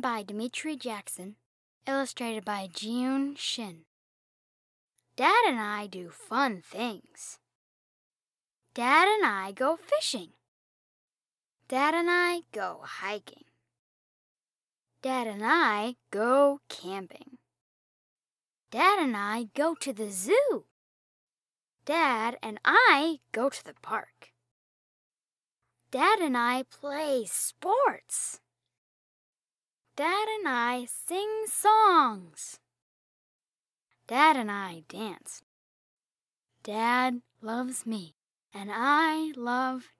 written by Dimitri Jackson, illustrated by June Shin. Dad and I do fun things. Dad and I go fishing. Dad and I go hiking. Dad and I go camping. Dad and I go to the zoo. Dad and I go to the park. Dad and I play sports. Dad and I sing songs. Dad and I dance. Dad loves me, and I love